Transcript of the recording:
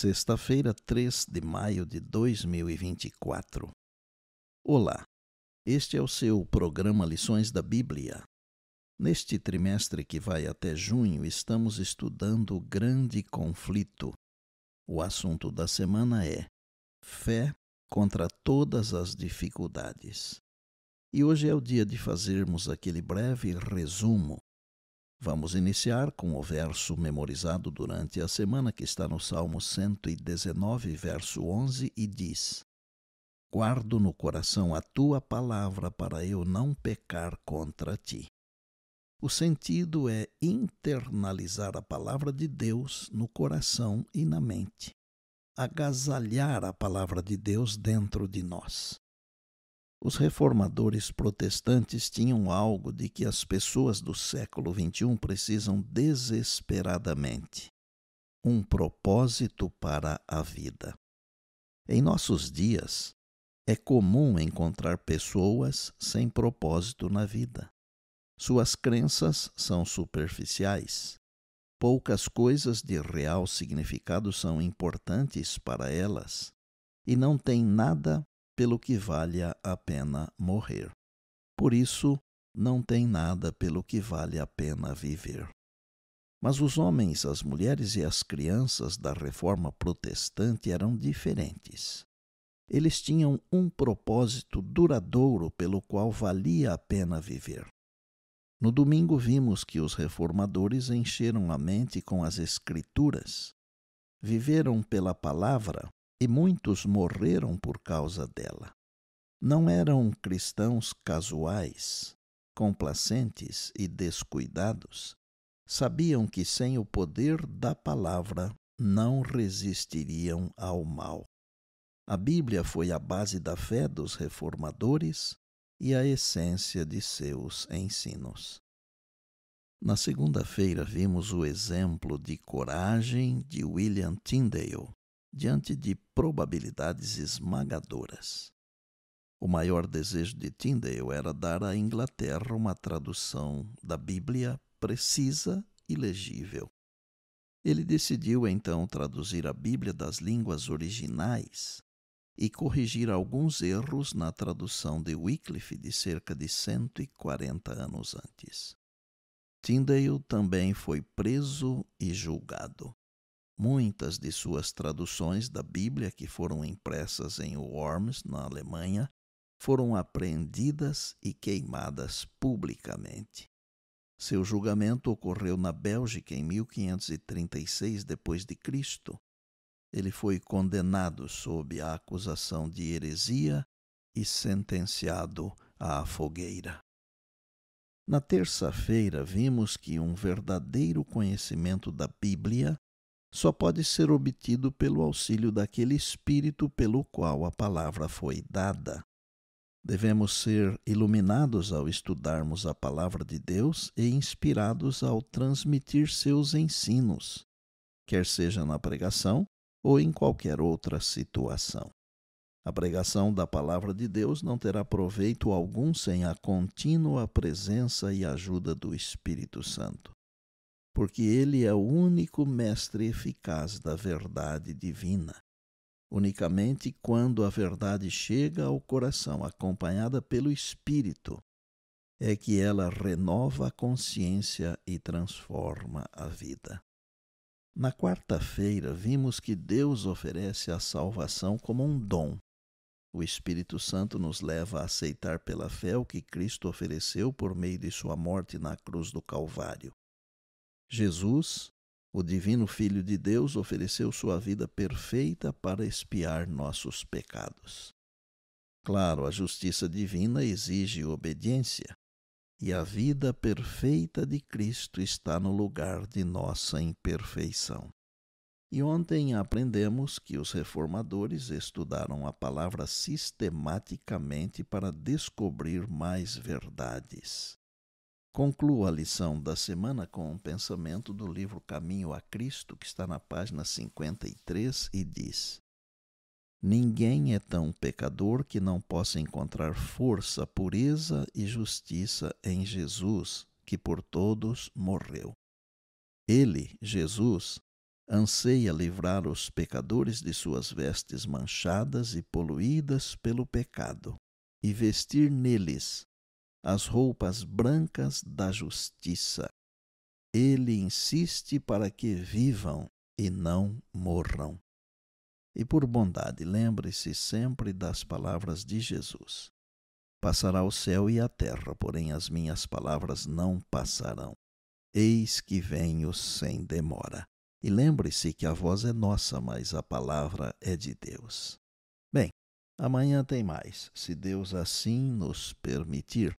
Sexta-feira, 3 de maio de 2024. Olá, este é o seu programa Lições da Bíblia. Neste trimestre que vai até junho, estamos estudando o grande conflito. O assunto da semana é Fé contra todas as dificuldades. E hoje é o dia de fazermos aquele breve resumo Vamos iniciar com o verso memorizado durante a semana que está no Salmo 119, verso 11, e diz: Guardo no coração a tua palavra para eu não pecar contra ti. O sentido é internalizar a palavra de Deus no coração e na mente, agasalhar a palavra de Deus dentro de nós. Os reformadores protestantes tinham algo de que as pessoas do século XXI precisam desesperadamente: um propósito para a vida. Em nossos dias, é comum encontrar pessoas sem propósito na vida. Suas crenças são superficiais. Poucas coisas de real significado são importantes para elas e não têm nada pelo que valha a pena morrer. Por isso, não tem nada pelo que vale a pena viver. Mas os homens, as mulheres e as crianças da reforma protestante eram diferentes. Eles tinham um propósito duradouro pelo qual valia a pena viver. No domingo vimos que os reformadores encheram a mente com as Escrituras, viveram pela palavra e muitos morreram por causa dela. Não eram cristãos casuais, complacentes e descuidados. Sabiam que sem o poder da palavra não resistiriam ao mal. A Bíblia foi a base da fé dos reformadores e a essência de seus ensinos. Na segunda-feira vimos o exemplo de coragem de William Tyndale, diante de probabilidades esmagadoras. O maior desejo de Tyndale era dar à Inglaterra uma tradução da Bíblia precisa e legível. Ele decidiu então traduzir a Bíblia das línguas originais e corrigir alguns erros na tradução de Wycliffe de cerca de 140 anos antes. Tyndale também foi preso e julgado. Muitas de suas traduções da Bíblia, que foram impressas em Worms, na Alemanha, foram apreendidas e queimadas publicamente. Seu julgamento ocorreu na Bélgica em 1536 d.C. Ele foi condenado sob a acusação de heresia e sentenciado à fogueira. Na terça-feira, vimos que um verdadeiro conhecimento da Bíblia só pode ser obtido pelo auxílio daquele Espírito pelo qual a palavra foi dada. Devemos ser iluminados ao estudarmos a palavra de Deus e inspirados ao transmitir seus ensinos, quer seja na pregação ou em qualquer outra situação. A pregação da palavra de Deus não terá proveito algum sem a contínua presença e ajuda do Espírito Santo porque ele é o único mestre eficaz da verdade divina. Unicamente quando a verdade chega ao coração, acompanhada pelo Espírito, é que ela renova a consciência e transforma a vida. Na quarta-feira, vimos que Deus oferece a salvação como um dom. O Espírito Santo nos leva a aceitar pela fé o que Cristo ofereceu por meio de sua morte na cruz do Calvário. Jesus, o Divino Filho de Deus, ofereceu sua vida perfeita para expiar nossos pecados. Claro, a justiça divina exige obediência, e a vida perfeita de Cristo está no lugar de nossa imperfeição. E ontem aprendemos que os reformadores estudaram a palavra sistematicamente para descobrir mais verdades. Concluo a lição da semana com um pensamento do livro Caminho a Cristo, que está na página 53 e diz: Ninguém é tão pecador que não possa encontrar força, pureza e justiça em Jesus, que por todos morreu. Ele, Jesus, anseia livrar os pecadores de suas vestes manchadas e poluídas pelo pecado, e vestir neles as roupas brancas da justiça. Ele insiste para que vivam e não morram. E por bondade, lembre-se sempre das palavras de Jesus: Passará o céu e a terra, porém as minhas palavras não passarão. Eis que venho sem demora. E lembre-se que a voz é nossa, mas a palavra é de Deus. Bem, amanhã tem mais, se Deus assim nos permitir.